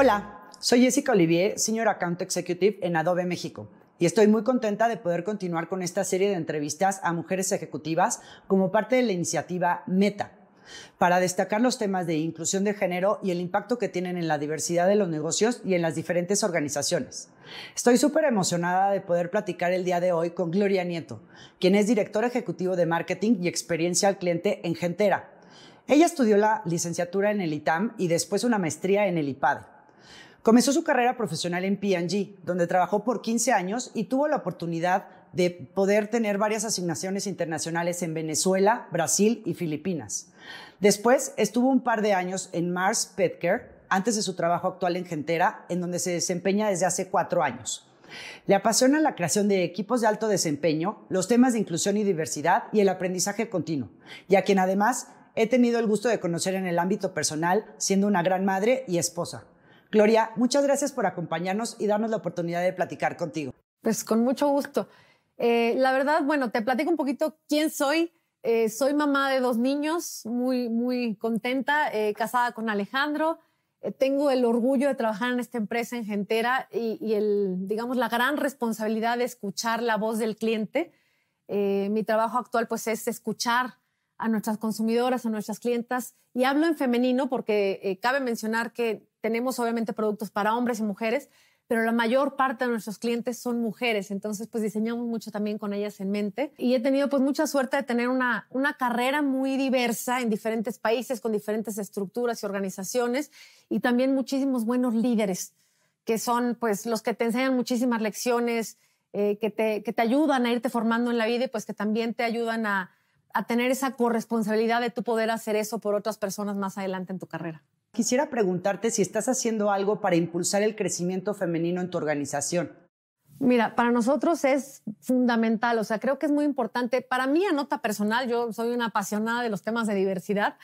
Hola, soy Jessica Olivier, Senior Account Executive en Adobe México. Y estoy muy contenta de poder continuar con esta serie de entrevistas a mujeres ejecutivas como parte de la iniciativa Meta, para destacar los temas de inclusión de género y el impacto que tienen en la diversidad de los negocios y en las diferentes organizaciones. Estoy súper emocionada de poder platicar el día de hoy con Gloria Nieto, quien es director ejecutivo de marketing y experiencia al cliente en Gentera. Ella estudió la licenciatura en el ITAM y después una maestría en el IPADE. Comenzó su carrera profesional en P&G, donde trabajó por 15 años y tuvo la oportunidad de poder tener varias asignaciones internacionales en Venezuela, Brasil y Filipinas. Después estuvo un par de años en Mars Petcare, antes de su trabajo actual en Gentera, en donde se desempeña desde hace cuatro años. Le apasiona la creación de equipos de alto desempeño, los temas de inclusión y diversidad y el aprendizaje continuo, y a quien además he tenido el gusto de conocer en el ámbito personal, siendo una gran madre y esposa. Gloria, muchas gracias por acompañarnos y darnos la oportunidad de platicar contigo. Pues con mucho gusto. Eh, la verdad, bueno, te platico un poquito quién soy. Eh, soy mamá de dos niños, muy, muy contenta, eh, casada con Alejandro. tengo el orgullo de trabajar en esta empresa en Gentera y, y el, digamos, la gran responsabilidad de escuchar la voz del cliente. mi trabajo actual, pues, es escuchar a nuestras consumidoras, a nuestras clientas, y hablo en femenino porque eh, cabe mencionar que tenemos obviamente productos para hombres y mujeres, pero la mayor parte de nuestros clientes son mujeres, entonces pues diseñamos mucho también con ellas en mente y he tenido pues mucha suerte de tener una, una carrera muy diversa en diferentes países, con diferentes estructuras y organizaciones y también muchísimos buenos líderes que son pues los que te enseñan muchísimas lecciones, eh, que, te, que te ayudan a irte formando en la vida y pues que también te ayudan a, a tener esa corresponsabilidad de tú poder hacer eso por otras personas más adelante en tu carrera. Quisiera preguntarte si estás haciendo algo para impulsar el crecimiento femenino en tu organización. Mira, para nosotros es fundamental, o sea, creo que es muy importante. Para mí, a nota personal, yo soy una apasionada de los temas de diversidad,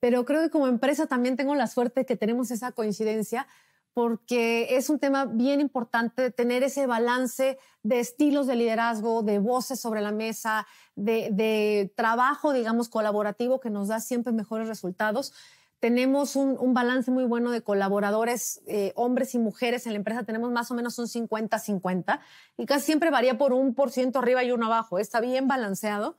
pero creo que como empresa también tengo la suerte de que tenemos esa coincidencia, porque es un tema bien importante tener ese balance de estilos de liderazgo, de voces sobre la mesa, de, trabajo, digamos, colaborativo que nos da siempre mejores resultados. Tenemos un, balance muy bueno de colaboradores, eh, hombres y mujeres en la empresa. Tenemos más o menos un 50-50 y casi siempre varía por un por ciento arriba y uno abajo. Está bien balanceado.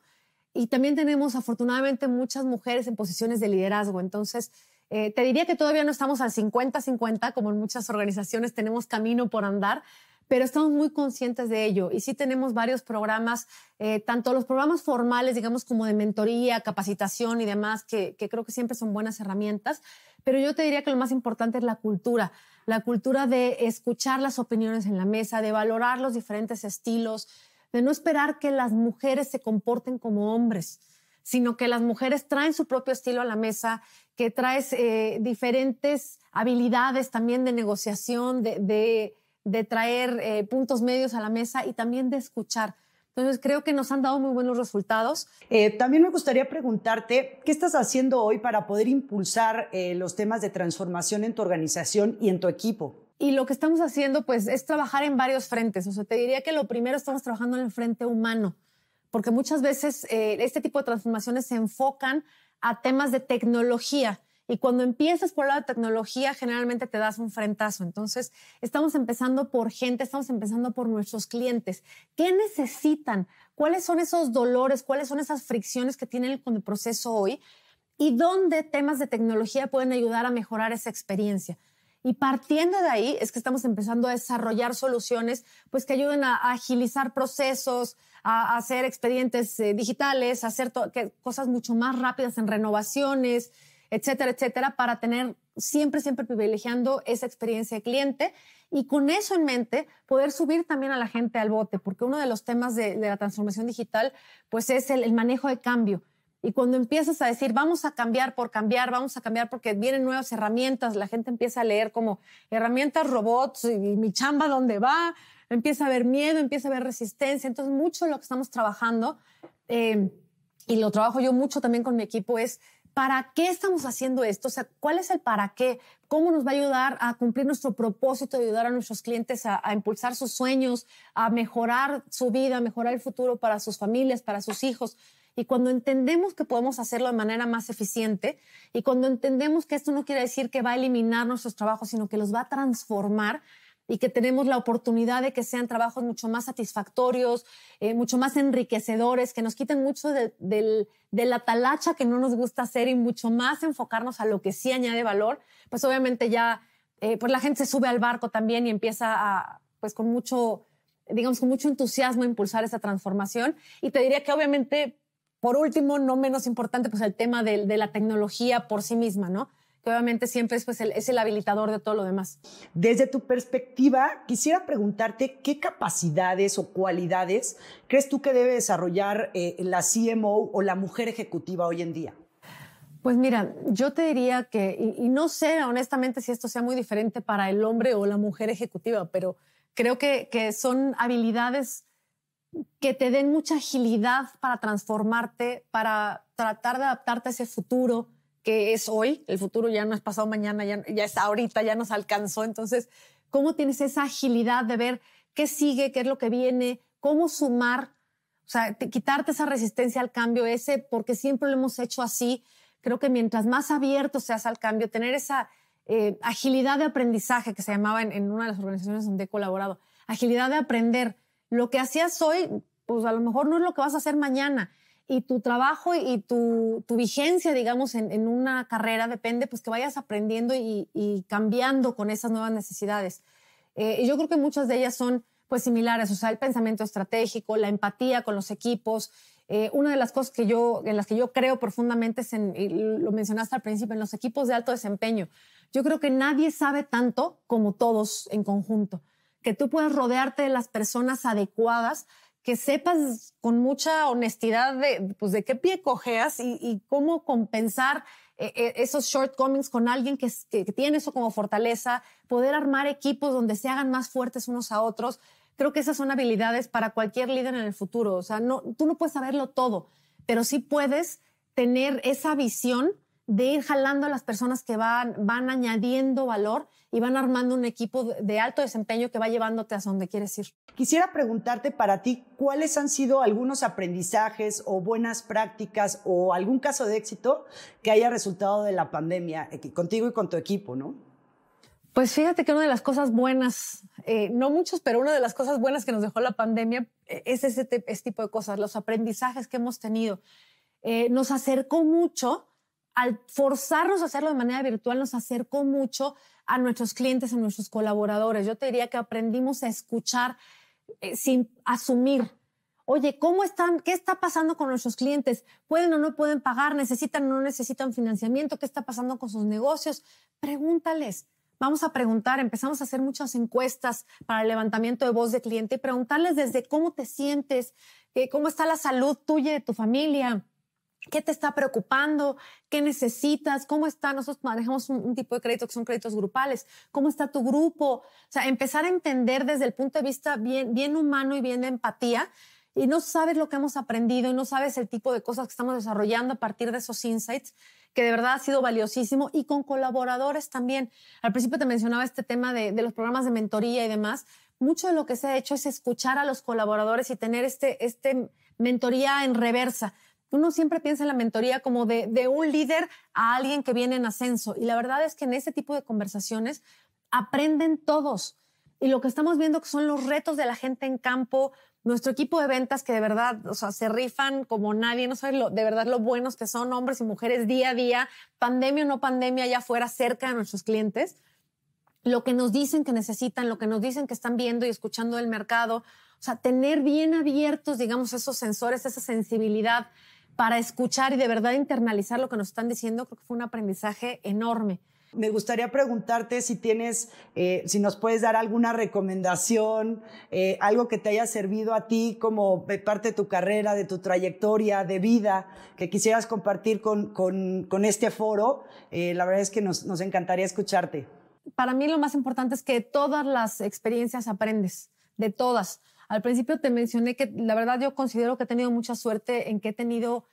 Y también tenemos afortunadamente muchas mujeres en posiciones de liderazgo. Entonces, eh, te diría que todavía no estamos al 50-50, como en muchas organizaciones tenemos camino por andar, pero estamos muy conscientes de ello y sí tenemos varios programas, eh, tanto los programas formales, digamos, como de mentoría, capacitación y demás, que, creo que siempre son buenas herramientas, pero yo te diría que lo más importante es la cultura, la cultura de escuchar las opiniones en la mesa, de valorar los diferentes estilos, de no esperar que las mujeres se comporten como hombres sino que las mujeres traen su propio estilo a la mesa, que traes eh, diferentes habilidades también de negociación, de, traer eh, puntos medios a la mesa y también de escuchar. Entonces creo que nos han dado muy buenos resultados. Eh, también me gustaría preguntarte, ¿qué estás haciendo hoy para poder impulsar los temas de transformación en tu organización y en tu equipo? Y lo que estamos haciendo pues es trabajar en varios frentes. O sea, te diría que lo primero estamos trabajando en el frente humano porque muchas veces eh, este tipo de transformaciones se enfocan a temas de tecnología. Y cuando empiezas por la tecnología, generalmente te das un frentazo. Entonces, estamos empezando por gente, estamos empezando por nuestros clientes. ¿Qué necesitan? ¿Cuáles son esos dolores? ¿Cuáles son esas fricciones que tienen con el proceso hoy? ¿Y dónde temas de tecnología pueden ayudar a mejorar esa experiencia? Y partiendo de ahí es que estamos empezando a desarrollar soluciones pues que ayuden a, agilizar procesos, a, hacer expedientes eh, digitales, hacer cosas mucho más rápidas en renovaciones, etcétera, etcétera, para tener siempre, siempre privilegiando esa experiencia de cliente y con eso en mente poder subir también a la gente al bote, porque uno de los temas de, la transformación digital pues es el manejo de cambio. Y cuando empiezas a decir, vamos a cambiar por cambiar, vamos a cambiar porque vienen nuevas herramientas, la gente empieza a leer como herramientas, robots y, mi chamba dónde va, empieza a haber miedo, empieza a haber resistencia. Entonces, mucho de lo que estamos trabajando, em, y lo trabajo yo mucho también con mi equipo, es ¿para qué estamos haciendo esto? O sea, ¿cuál es el para qué? ¿Cómo nos va a ayudar a cumplir nuestro propósito de ayudar a nuestros clientes a, a, impulsar sus sueños, a mejorar su vida, a mejorar el futuro para sus familias, para sus hijos? Y cuando entendemos que podemos hacerlo de manera más eficiente y cuando entendemos que esto no quiere decir que va a eliminar nuestros trabajos, sino que los va a transformar y que tenemos la oportunidad de que sean trabajos mucho más satisfactorios, eh, mucho más enriquecedores, que nos quiten mucho de, la talacha que no nos gusta hacer y mucho más enfocarnos a lo que sí añade valor, pues obviamente ya eh, pues la gente se sube al barco también y empieza a, pues con mucho, digamos, con mucho entusiasmo a impulsar esa transformación. Y te diría que obviamente por último, no menos importante, pues el tema de, la tecnología por sí misma, ¿no? Que obviamente siempre pues, es, el, habilitador de todo lo demás. Desde tu perspectiva, quisiera preguntarte qué capacidades o cualidades crees tú que debe desarrollar eh, la CMO o la mujer ejecutiva hoy en día. Pues mira, yo te diría que, y, no sé honestamente si esto sea muy diferente para el hombre o la mujer ejecutiva, pero creo que, que son habilidades que te den mucha agilidad para transformarte, para tratar de adaptarte a ese futuro que es hoy. El futuro ya no es pasado mañana, ya, ya es ahorita, ya nos alcanzó. Entonces, ¿cómo tienes esa agilidad de ver qué sigue, qué es lo que viene, cómo sumar, o sea, quitarte esa resistencia al cambio ese, porque siempre lo hemos hecho así. Creo que mientras más abierto seas al cambio, tener esa eh, agilidad de aprendizaje que se llamaba en una de las organizaciones donde he colaborado, agilidad de aprender lo que hacías hoy, pues a lo mejor no es lo que vas a hacer mañana. Y tu trabajo y tu, vigencia, digamos, en, una carrera depende, pues que vayas aprendiendo y, cambiando con esas nuevas necesidades. Eh, y yo creo que muchas de ellas son pues similares, o sea, el pensamiento estratégico, la empatía con los equipos. Eh, una de las cosas que yo, en las que yo creo profundamente es en, y lo mencionaste al principio, en los equipos de alto desempeño. Yo creo que nadie sabe tanto como todos en conjunto que tú puedas rodearte de las personas adecuadas, que sepas con mucha honestidad de, pues, qué pie cojeas y, cómo compensar eh, eh, esos shortcomings con alguien que, tiene eso como fortaleza, poder armar equipos donde se hagan más fuertes unos a otros. Creo que esas son habilidades para cualquier líder en el futuro. O sea, no, tú no puedes saberlo todo, pero sí puedes tener esa visión de ir jalando a las personas que van, van añadiendo valor y van armando un equipo de alto desempeño que va llevándote a donde quieres ir. Quisiera preguntarte para ti cuáles han sido algunos aprendizajes o buenas prácticas o algún caso de éxito que haya resultado de la pandemia eh, contigo y con tu equipo, ¿no? Pues fíjate que una de las cosas buenas, eh, no muchas, pero una de las cosas buenas que nos dejó la pandemia eh, es ese, tipo de cosas, los aprendizajes que hemos tenido. nos acercó mucho al forzarnos a hacerlo de manera virtual, nos acercó mucho a nuestros clientes, a nuestros colaboradores. Yo te diría que aprendimos a escuchar eh, sin asumir. Oye, ¿cómo están? ¿Qué está pasando con nuestros clientes? ¿Pueden o no pueden pagar? ¿Necesitan o no necesitan financiamiento? ¿Qué está pasando con sus negocios? Pregúntales. Vamos a preguntar, empezamos a hacer muchas encuestas para el levantamiento de voz de cliente y preguntarles desde cómo te sientes, eh, cómo está la salud tuya y de tu familia, ¿Qué te está preocupando? ¿Qué necesitas? ¿Cómo está? Nosotros manejamos un, tipo de crédito que son créditos grupales. ¿Cómo está tu grupo? O sea, empezar a entender desde el punto de vista bien, humano y bien de empatía. Y no sabes lo que hemos aprendido y no sabes el tipo de cosas que estamos desarrollando a partir de esos insights, que de verdad ha sido valiosísimo. Y con colaboradores también. Al principio te mencionaba este tema de, de los programas de mentoría y demás. Mucho de lo que se ha hecho es escuchar a los colaboradores y tener este, este mentoría en reversa uno siempre piensa en la mentoría como de, un líder a alguien que viene en ascenso. Y la verdad es que en ese tipo de conversaciones aprenden todos. Y lo que estamos viendo que son los retos de la gente en campo, nuestro equipo de ventas que de verdad, o sea, se rifan como nadie, no sabes de verdad lo buenos que son hombres y mujeres día a día, pandemia o no pandemia, allá afuera, cerca de nuestros clientes, lo que nos dicen que necesitan, lo que nos dicen que están viendo y escuchando del mercado, o sea, tener bien abiertos, digamos, esos sensores, esa sensibilidad para escuchar y de verdad internalizar lo que nos están diciendo, creo que fue un aprendizaje enorme. Me gustaría preguntarte si tienes, eh, si nos puedes dar alguna recomendación, eh, algo que te haya servido a ti como parte de tu carrera, de tu trayectoria, de vida, que quisieras compartir con, con, este foro. Eh, la verdad es que nos, nos, encantaría escucharte. Para mí lo más importante es que todas las experiencias aprendes, de todas. Al principio te mencioné que la verdad yo considero que he tenido mucha suerte en que he tenido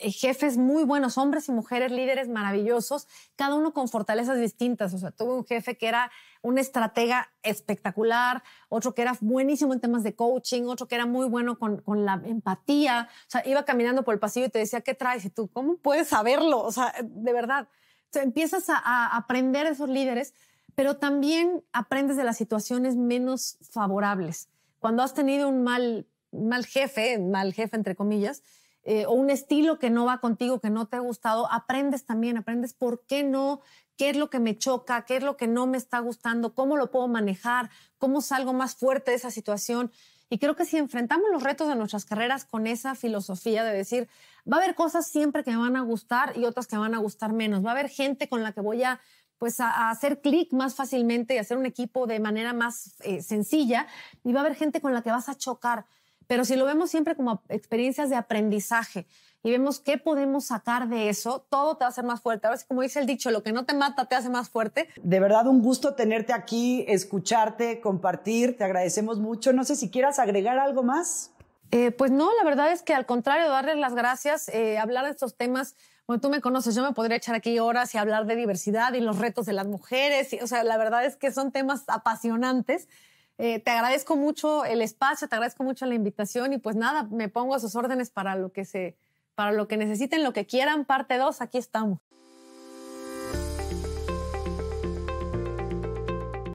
eh, jefes muy buenos, hombres y mujeres, líderes maravillosos, cada uno con fortalezas distintas. O sea, tuve un jefe que era un estratega espectacular, otro que era buenísimo en temas de coaching, otro que era muy bueno con, la empatía. O sea, iba caminando por el pasillo y te decía, ¿qué traes? Y tú, ¿cómo puedes saberlo? O sea, de verdad, empiezas a, aprender de esos líderes, pero también aprendes de las situaciones menos favorables cuando has tenido un mal, mal jefe, mal jefe entre comillas, eh, o un estilo que no va contigo, que no te ha gustado, aprendes también, aprendes por qué no, qué es lo que me choca, qué es lo que no me está gustando, cómo lo puedo manejar, cómo salgo más fuerte de esa situación. Y creo que si enfrentamos los retos de nuestras carreras con esa filosofía de decir, va a haber cosas siempre que me van a gustar y otras que me van a gustar menos, va a haber gente con la que voy a pues a, hacer clic más fácilmente y hacer un equipo de manera más eh, sencilla y va a haber gente con la que vas a chocar. Pero si lo vemos siempre como experiencias de aprendizaje y vemos qué podemos sacar de eso, todo te va a hacer más fuerte. Ahora sí, como dice el dicho, lo que no te mata te hace más fuerte. De verdad, un gusto tenerte aquí, escucharte, compartir. Te agradecemos mucho. No sé si quieras agregar algo más. Eh, pues no, la verdad es que al contrario, darles las gracias, eh, hablar de estos temas. Bueno, tú me conoces, yo me podría echar aquí horas y hablar de diversidad y los retos de las mujeres. o sea, la verdad es que son temas apasionantes. Eh, te agradezco mucho el espacio, te agradezco mucho la invitación y pues nada, me pongo a sus órdenes para lo que se, para lo que necesiten, lo que quieran, parte 2, aquí estamos.